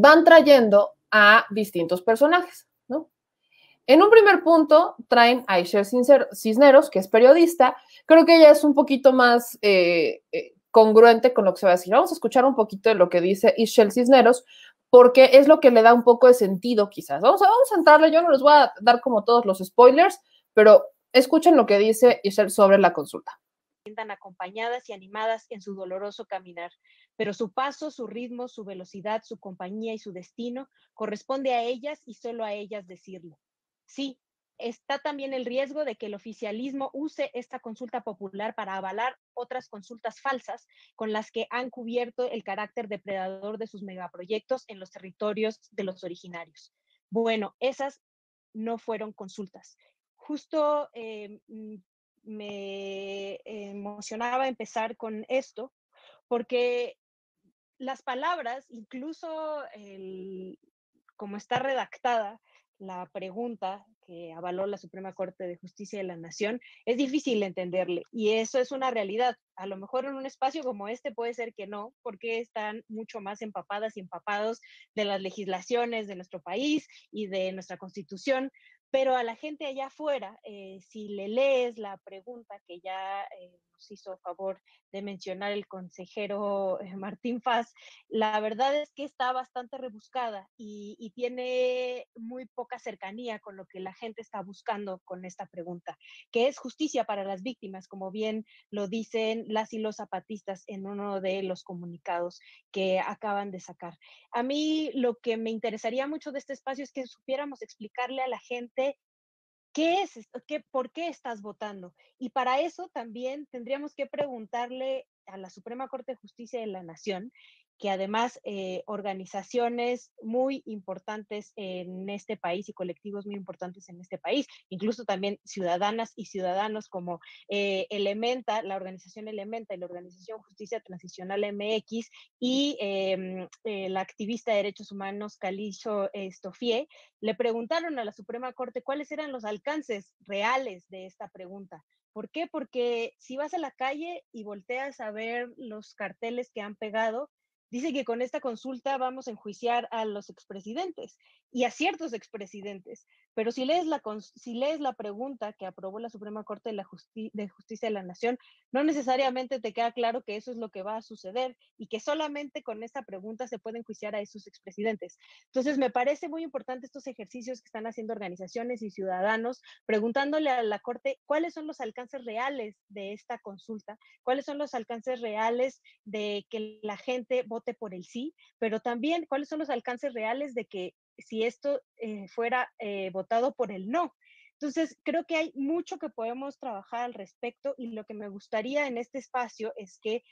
van trayendo a distintos personajes, ¿no? En un primer punto traen a Isher Cisneros, que es periodista. Creo que ella es un poquito más eh, eh, congruente con lo que se va a decir. Vamos a escuchar un poquito de lo que dice Ishel Cisneros, porque es lo que le da un poco de sentido quizás. Vamos a, vamos entrarle, yo no les voy a dar como todos los spoilers, pero escuchen lo que dice Ishel sobre la consulta. Sientan acompañadas y animadas en su doloroso caminar pero su paso, su ritmo, su velocidad, su compañía y su destino corresponde a ellas y solo a ellas decirlo. Sí, está también el riesgo de que el oficialismo use esta consulta popular para avalar otras consultas falsas con las que han cubierto el carácter depredador de sus megaproyectos en los territorios de los originarios. Bueno, esas no fueron consultas. Justo em, me emocionaba empezar con esto porque las palabras, incluso como está redactada la pregunta que avaló la Suprema Corte de Justicia de la Nación, es difícil entenderle y eso es una realidad. A lo mejor en un espacio como este puede ser que no, porque están mucho más empapadas y empapados de las legislaciones de nuestro país y de nuestra constitución, pero a la gente allá afuera, eh, si le lees la pregunta que ya eh, nos hizo favor de mencionar el consejero eh, Martín Faz, la verdad es que está bastante rebuscada y tiene muy poca cercanía con lo que la gente está buscando con esta pregunta, que es justicia para las víctimas, como bien lo dicen las y los zapatistas en uno de los comunicados que acaban de sacar. A mí lo que me interesaría mucho de este espacio es que supiéramos explicarle a la gente ¿Qué es? Qué, ¿Por qué estás votando? Y para eso también tendríamos que preguntarle a la Suprema Corte de Justicia de la Nación que además eh, organizaciones muy importantes en este país y colectivos muy importantes en este país, incluso también ciudadanas y ciudadanos como eh, Elementa, la organización Elementa y la organización Justicia Transicional MX y em, eh, la activista de derechos humanos Calicho Estofie, le preguntaron a la Suprema Corte cuáles eran los alcances reales de esta pregunta. ¿Por qué? Porque si vas a la calle y volteas a ver los carteles que han pegado, dice que con esta consulta vamos a enjuiciar a los expresidentes y a ciertos expresidentes. Pero si lees la, si lees la pregunta que aprobó la Suprema Corte de, la de Justicia de la Nación, no necesariamente te queda claro que eso es lo que va a suceder y que solamente con esa pregunta se pueden juiciar a esos expresidentes. Entonces, me parece muy importante estos ejercicios que están haciendo organizaciones y ciudadanos, preguntándole a la Corte cuáles son los alcances reales de esta consulta, cuáles son los alcances reales de que la gente vote por el sí, pero también cuáles son los alcances reales de que si esto eh, fuera eh, votado por el no. Entonces, creo que hay mucho que podemos trabajar al respecto y lo que me gustaría en este espacio es que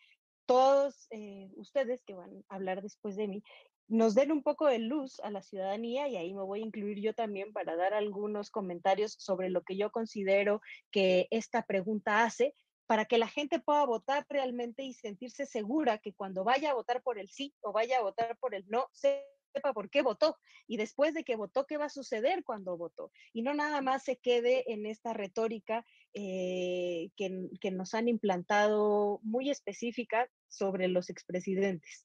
todos eh, ustedes que van a hablar después de mí nos den un poco de luz a la ciudadanía y ahí me voy a incluir yo también para dar algunos comentarios sobre lo que yo considero que esta pregunta hace para que la gente pueda votar realmente y sentirse segura que cuando vaya a votar por el sí o vaya a votar por el no, se sepa por qué votó y después de que votó, qué va a suceder cuando votó. Y no nada más se quede en esta retórica eh, que, nos han implantado muy específica sobre los expresidentes.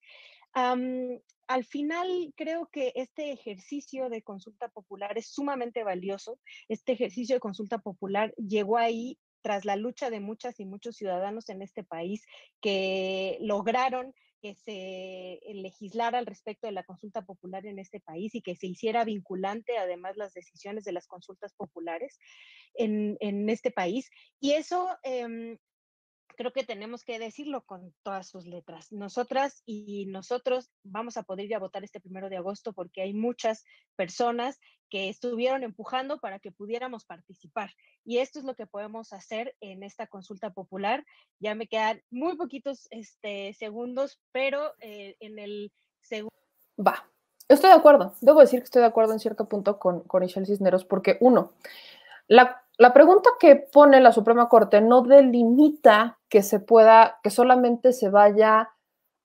al final creo que este ejercicio de consulta popular es sumamente valioso. Este ejercicio de consulta popular llegó ahí tras la lucha de muchas y muchos ciudadanos en este país que lograron que se eh, legislara al respecto de la consulta popular en este país y que se hiciera vinculante además las decisiones de las consultas populares en, este país. Y eso em, creo que tenemos que decirlo con todas sus letras. Nosotras y nosotros vamos a poder ya votar este primero de agosto porque hay muchas personas que estuvieron empujando para que pudiéramos participar. Y esto es lo que podemos hacer en esta consulta popular. Ya me quedan muy poquitos este, segundos, pero eh, en el segundo... Va, estoy de acuerdo. Debo decir que estoy de acuerdo en cierto punto con, con Michelle Cisneros porque uno, la la pregunta que pone la Suprema Corte no delimita que se pueda, que solamente se vaya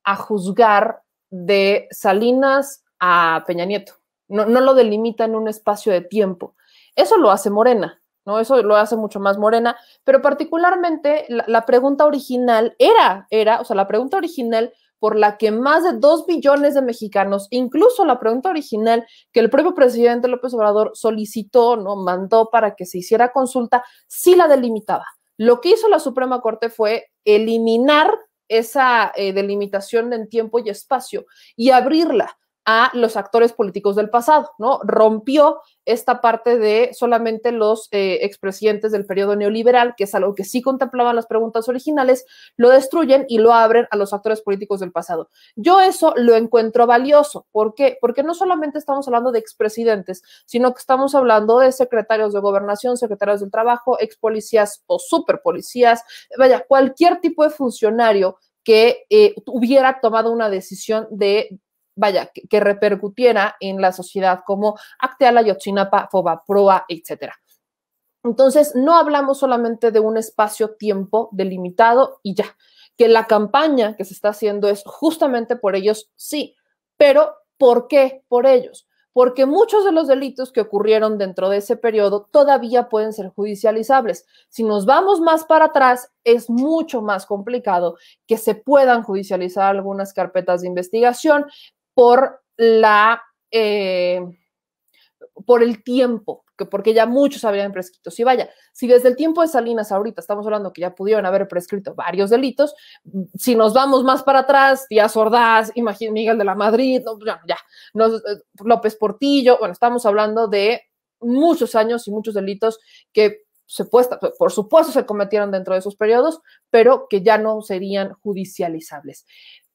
a juzgar de Salinas a Peña Nieto. No, lo delimita en un espacio de tiempo. Eso lo hace Morena, ¿no? Eso lo hace mucho más Morena, pero particularmente la, pregunta original era, era, o sea, la pregunta original por la que más de 2 billones de mexicanos, incluso la pregunta original que el propio presidente López Obrador solicitó, no mandó para que se hiciera consulta, sí la delimitaba. Lo que hizo la Suprema Corte fue eliminar esa eh, delimitación en tiempo y espacio y abrirla a los actores políticos del pasado, ¿no? Rompió esta parte de solamente los eh, expresidentes del periodo neoliberal, que es algo que sí contemplaban las preguntas originales, lo destruyen y lo abren a los actores políticos del pasado. Yo eso lo encuentro valioso. ¿Por qué? Porque no solamente estamos hablando de expresidentes, sino que estamos hablando de secretarios de gobernación, secretarios del trabajo, ex policías o super policías, vaya, cualquier tipo de funcionario que eh, hubiera tomado una decisión de vaya, que, repercutiera en la sociedad como Acteala, Yotzinapa, proa etcétera. Entonces, no hablamos solamente de un espacio-tiempo delimitado y ya, que la campaña que se está haciendo es justamente por ellos, sí, pero ¿por qué por ellos? Porque muchos de los delitos que ocurrieron dentro de ese periodo todavía pueden ser judicializables. Si nos vamos más para atrás, es mucho más complicado que se puedan judicializar algunas carpetas de investigación, por la eh, por el tiempo, que porque ya muchos habrían prescrito. Si vaya, si desde el tiempo de Salinas ahorita estamos hablando que ya pudieron haber prescrito varios delitos, mm, si nos vamos más para atrás, Díaz Ordaz, imagínate Miguel de la Madrid, ya, eh, López Portillo, bueno, estamos hablando de muchos años y muchos delitos que se por supuesto se cometieron dentro de esos periodos, pero que ya no serían judicializables.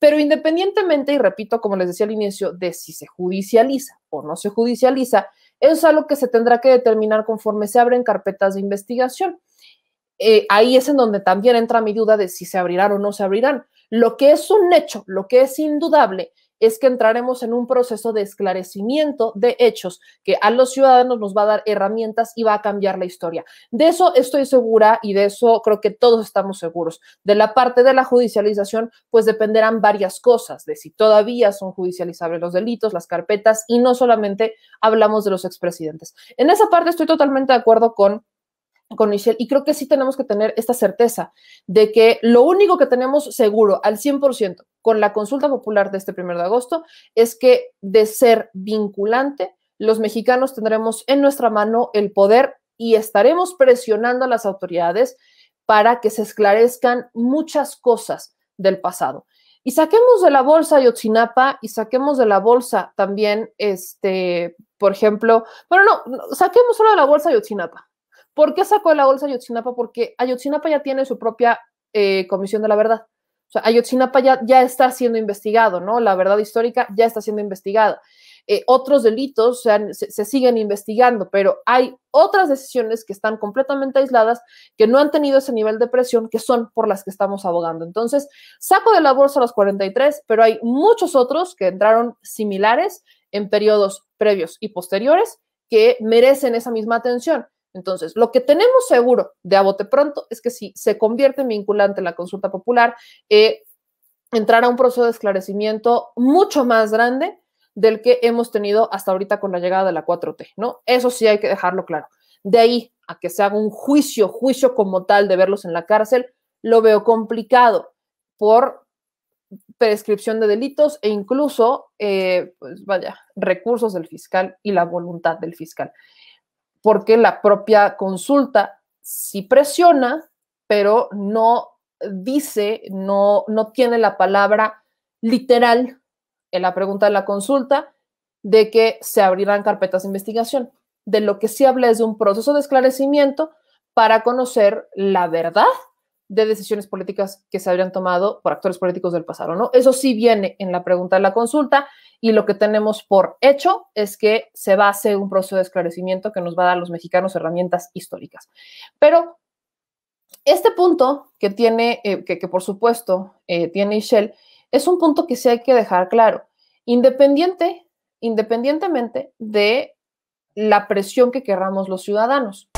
Pero independientemente, y repito, como les decía al inicio, de si se judicializa o no se judicializa, eso es algo que se tendrá que determinar conforme se abren carpetas de investigación. Eh, ahí es en donde también entra mi duda de si se abrirán o no se abrirán. Lo que es un hecho, lo que es indudable, es que entraremos en un proceso de esclarecimiento de hechos que a los ciudadanos nos va a dar herramientas y va a cambiar la historia. De eso estoy segura y de eso creo que todos estamos seguros. De la parte de la judicialización, pues dependerán varias cosas, de si todavía son judicializables los delitos, las carpetas, y no solamente hablamos de los expresidentes. En esa parte estoy totalmente de acuerdo con con Michelle. Y creo que sí tenemos que tener esta certeza de que lo único que tenemos seguro al 100% con la consulta popular de este 1 de agosto es que de ser vinculante, los mexicanos tendremos en nuestra mano el poder y estaremos presionando a las autoridades para que se esclarezcan muchas cosas del pasado. Y saquemos de la bolsa Yotzinapa y saquemos de la bolsa también, este, por ejemplo, bueno, no, saquemos solo de la bolsa Yotzinapa ¿Por qué sacó de la bolsa Ayotzinapa? Porque Ayotzinapa ya tiene su propia eh, comisión de la verdad. O sea, Ayotzinapa ya, está siendo investigado, ¿no? La verdad histórica ya está siendo investigada. Eh, otros delitos se, siguen investigando, pero hay otras decisiones que están completamente aisladas, que no han tenido ese nivel de presión, que son por las que estamos abogando. Entonces, saco de la bolsa los 43, pero hay muchos otros que entraron similares en periodos previos y posteriores que merecen esa misma atención. Entonces, lo que tenemos seguro de a bote pronto es que si se convierte en vinculante la consulta popular, eh, entrará un proceso de esclarecimiento mucho más grande del que hemos tenido hasta ahorita con la llegada de la 4T, ¿no? Eso sí hay que dejarlo claro. De ahí a que se haga un juicio, juicio como tal de verlos en la cárcel, lo veo complicado por prescripción de delitos e incluso, eh, pues vaya, recursos del fiscal y la voluntad del fiscal porque la propia consulta sí presiona, pero no dice, no, no tiene la palabra literal en la pregunta de la consulta de que se abrirán carpetas de investigación. De lo que sí habla es de un proceso de esclarecimiento para conocer la verdad de decisiones políticas que se habrían tomado por actores políticos del pasado, ¿no? Eso sí viene en la pregunta de la consulta y lo que tenemos por hecho es que se va a hacer un proceso de esclarecimiento que nos va a dar a los mexicanos herramientas históricas. Pero este punto que tiene, eh, que, por supuesto eh, tiene Ishel, es un punto que sí hay que dejar claro. Independiente, independientemente de la presión que querramos los ciudadanos.